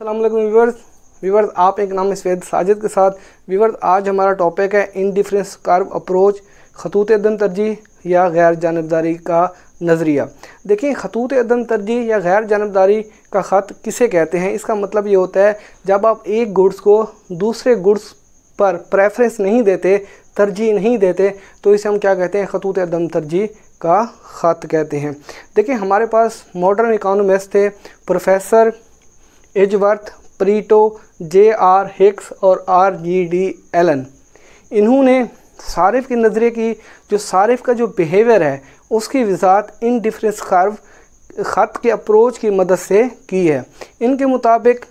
अल्लाम viewers viewers आप एक नाम सफ़ेद साजिद के साथ व्यूवर्स आज हमारा टॉपिक है इन डिफरेंस कार्व अप्रोच खतूत अदम तरजीह या गैर जानबदारी का नज़रिया देखिए खतूत अदम तरजीह या गैर जानबदारी का ख़त किसे कहते हैं इसका मतलब ये होता है जब आप एक गुड्स को दूसरे गुड्स पर प्रेफरेंस नहीं देते तरजीह नहीं देते तो इसे हम क्या कहते हैं खतूत अदम तरजीह का ख़त कहते हैं देखिए हमारे पास मॉडर्न इकानमिस्ट थे professor Edgeworth Pareto J R Hicks और आर जी डी एलन इन्होंने सारिफ के नज़रिए की जो सारिफ का जो बिहेवियर है उसकी वजात इन डिफरेंस कर्व ख़त के अप्रोच की मदद से की है इनके मुताबिक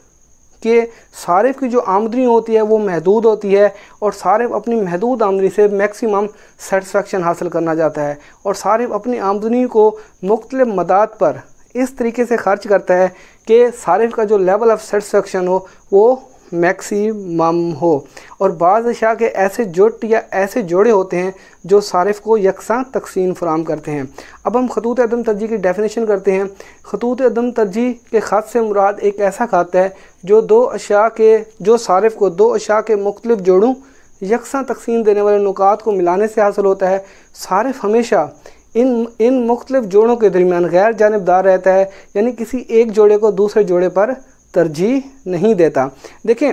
के सारिफ की जो आमदनी होती है वो महदूद होती है और सारिफ अपनी महदूद आमदनी से मैक्सिमम सेटिस्फेक्शन हासिल करना चाहता है और सारिफ अपनी आमदनी को मुख्तलिफ मदाद पर इस तरीके से खर्च करता है कि सारिफ का जो लेवल ऑफ़ सेटिसफेक्शन हो वो मैक्सिमम हो और बादशाह के ऐसे जुट या ऐसे जोड़े होते हैं जो सारिफ़ को यकसा तकसीम फ्राहम करते हैं अब हम खतूत अदम तरजीह की डेफिनेशन करते हैं खतूत अदम तरजीह के ख़त से मुराद एक ऐसा ख़त है जो दो अशा के जो सारिफ़ को दो अशा के मुख्तलिफ जोड़ों यकसा तकसीम देने वाले नुकात को मिलाने से हासिल होता है सारिफ़ हमेशा इन इन मुख्तलिफ जोड़ों के दरमियान गैर जानबदार रहता है यानी किसी एक जोड़े को दूसरे जोड़े पर तरजीह नहीं देता देखें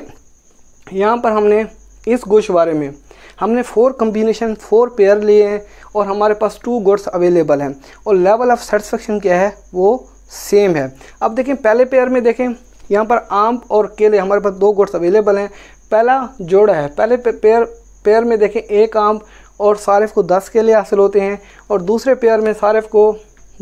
यहाँ पर हमने इस गोशवारे में हमने फोर कम्बिनेशन फोर पेयर लिए हैं और हमारे पास टू गुड्स अवेलेबल हैं और लेवल ऑफ सेटिस्फेक्शन क्या है वो सेम है अब देखें पहले पेयर में देखें यहाँ पर आम और केले हमारे पास दो गुड्स अवेलेबल हैं पहला जोड़ा है पहले पेयर पेयर में देखें एक आम और सारिफ को दस केले हासिल होते हैं और दूसरे पेयर में सारिफ को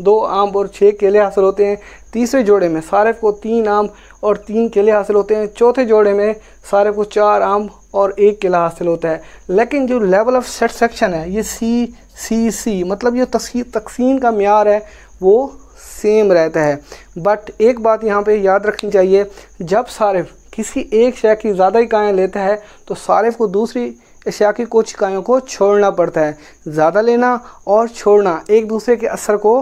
दो आम और छः केले हासिल होते हैं तीसरे जोड़े में सारिफ को तीन आम और तीन केले हासिल होते हैं चौथे जोड़े में सारिफ को चार आम और एक किला हासिल होता है लेकिन जो लेवल ऑफ सेटिसफेक्शन है ये सी सी सी मतलब जो तकसीम का मैार है वो सेम रहता है बट एक बात यहाँ पे याद रखनी चाहिए जब सारिफ किसी एक शेयर की ज़्यादा ही लेता है तो सारिफ को दूसरी एशिया की कुछ इकाइयों को छोड़ना पड़ता है ज़्यादा लेना और छोड़ना एक दूसरे के असर को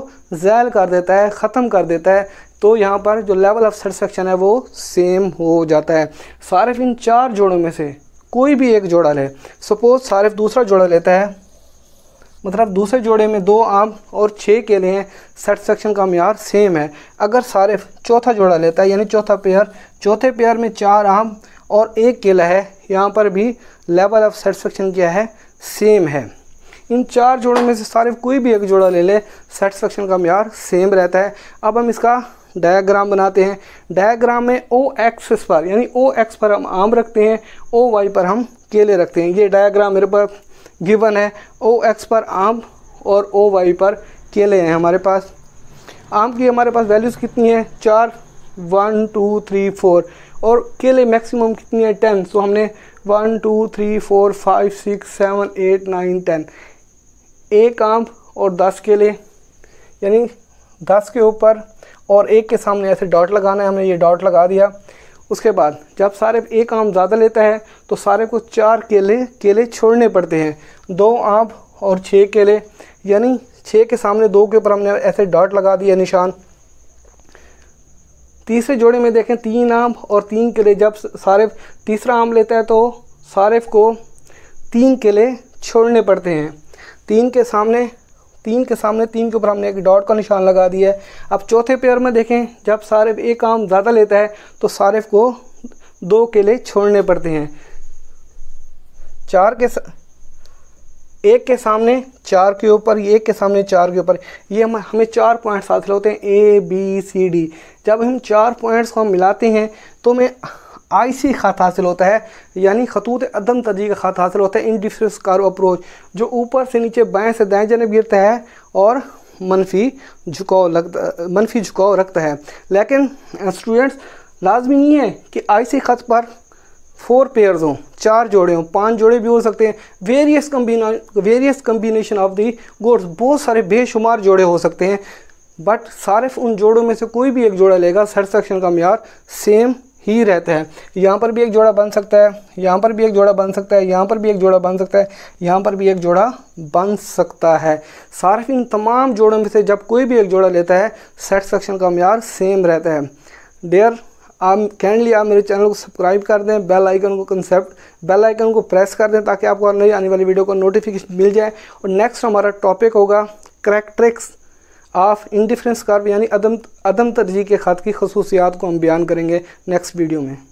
ज़ैल कर देता है ख़त्म कर देता है तो यहाँ पर जो लेवल ऑफ सेटिसफेक्शन है वो सेम हो जाता है सारिफ इन चार जोड़ों में से कोई भी एक जोड़ा ले सपोज सारिफ दूसरा जोड़ा लेता है मतलब दूसरे जोड़े में दो आम और छः केले हैं सेटिसफेक्शन का मैार सेम है अगर सारिफ चौथा जोड़ा लेता है यानी चौथा पेयर चौथे पेयर में चार आम और एक केला है यहाँ पर भी लेवल ऑफ सेटिस्फेक्शन क्या है सेम है इन चार जोड़ों में से सारे कोई भी एक जोड़ा ले ले सेटिस्फेक्शन का मैार सेम रहता है अब हम इसका डायग्राम बनाते हैं डायग्राम में ओ एक्सिस पर यानी ओ एक्स पर हम आम रखते हैं ओ वाई पर हम केले रखते हैं ये डायग्राम मेरे पास गिवन है ओ एक्स पर आम और ओ वाई पर केले हैं हमारे पास आम की हमारे पास वैल्यूज़ कितनी है चार वन टू थ्री फोर और के लिए मैक्सिमम कितनी है टेन सो हमने one two three four five six seven eight nine ten एक आम और दस के लिए यानी दस के ऊपर और एक के सामने ऐसे डॉट लगाना है हमने ये डॉट लगा दिया उसके बाद जब सारे एक आम ज़्यादा लेता है तो सारे को चार केले केले छोड़ने पड़ते हैं दो आम और छः केले यानी छः के सामने दो के ऊपर हमने ऐसे डॉट लगा दिया निशान तीसरे जोड़े में देखें तीन आम और तीन केले जब सारिफ तीसरा आम लेता है तो सारिफ को तीन केले छोड़ने पड़ते हैं तीन के सामने तीन के सामने तीन के ऊपर हमने एक डॉट का निशान लगा दिया है अब चौथे पेयर में देखें जब सारिफ एक आम ज़्यादा लेता है तो सारिफ को दो केले छोड़ने पड़ते हैं चार के सा... एक के सामने चार के ऊपर एक के सामने चार के ऊपर ये हम हमें चार पॉइंट्स हासिल होते हैं ए बी सी डी जब हम चार पॉइंट्स को हम मिलाते हैं तो हमें आई सी खात हासिल होता है यानी खतूत अदम तरजीह का खात हासिल होता है इन डिफरेंस कार अप्रोच जो ऊपर से नीचे बाएं से दाएं जानब गिरता है और मनफी झुकाव लगता मनफी झुकाव रखता है लेकिन स्टूडेंट्स लाजमी नहीं है कि आई सी खत पर फोर पेयर्स हों चार जोड़े हों पांच जोड़े भी हो सकते हैं वेरियस कम्बीना various combination of the goods बहुत सारे बेशुमार जोड़े हो सकते हैं बट सारे उन जोड़ों में से कोई भी एक जोड़ा लेगा सर सेक्शन का मैार सेम ही रहता है यहाँ पर भी एक जोड़ा बन सकता है यहाँ पर भी एक जोड़ा बन सकता है यहाँ पर भी एक जोड़ा बन सकता है यहाँ पर भी एक जोड़ा बन सकता है सार्फ इन तमाम जोड़ों में से जब कोई भी एक जोड़ा लेता है सेट सेक्शन का मैार सेम रहता है डेयर आप कैंडली आप मेरे चैनल को सब्सक्राइब कर दें बेल आइकन को कंसेप्ट बेल आइकन को प्रेस कर दें ताकि आपको नई आने वाली वीडियो का नोटिफिकेशन मिल जाए और नेक्स्ट हमारा टॉपिक होगा करैक्ट्रिक्स ऑफ इंडिफरेंस कर्व यानी अदम अदम तरजीह के खत की खसूसियात को हम बयान करेंगे नेक्स्ट वीडियो में